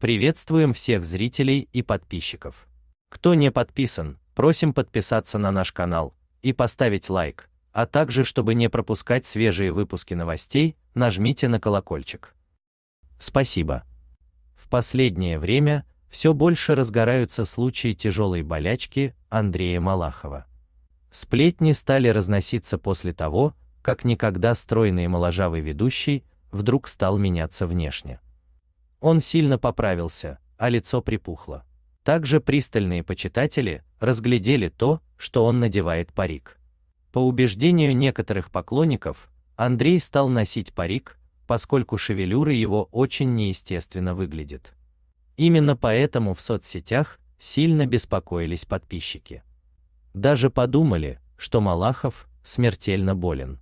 Приветствуем всех зрителей и подписчиков. Кто не подписан, просим подписаться на наш канал и поставить лайк, а также, чтобы не пропускать свежие выпуски новостей, нажмите на колокольчик. Спасибо. В последнее время все больше разгораются случаи тяжелой болячки Андрея Малахова. Сплетни стали разноситься после того, как никогда стройный и моложавый ведущий вдруг стал меняться внешне. Он сильно поправился, а лицо припухло. Также пристальные почитатели разглядели то, что он надевает парик. По убеждению некоторых поклонников, Андрей стал носить парик, поскольку шевелюра его очень неестественно выглядит. Именно поэтому в соцсетях сильно беспокоились подписчики. Даже подумали, что Малахов смертельно болен.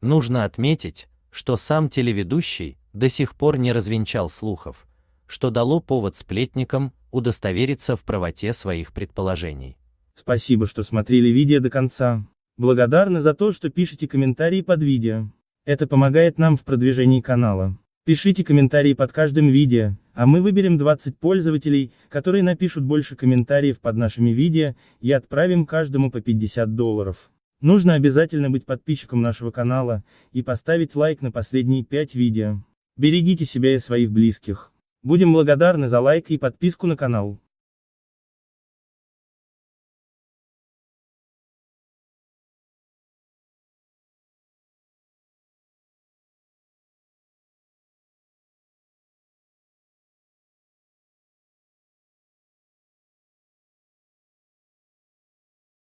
Нужно отметить, что сам телеведущий до сих пор не развенчал слухов, что дало повод сплетникам удостовериться в правоте своих предположений. Спасибо, что смотрели видео до конца. Благодарны за то, что пишите комментарии под видео. Это помогает нам в продвижении канала. Пишите комментарии под каждым видео, а мы выберем 20 пользователей, которые напишут больше комментариев под нашими видео, и отправим каждому по 50 долларов. Нужно обязательно быть подписчиком нашего канала, и поставить лайк на последние 5 видео. Берегите себя и своих близких. Будем благодарны за лайк и подписку на канал.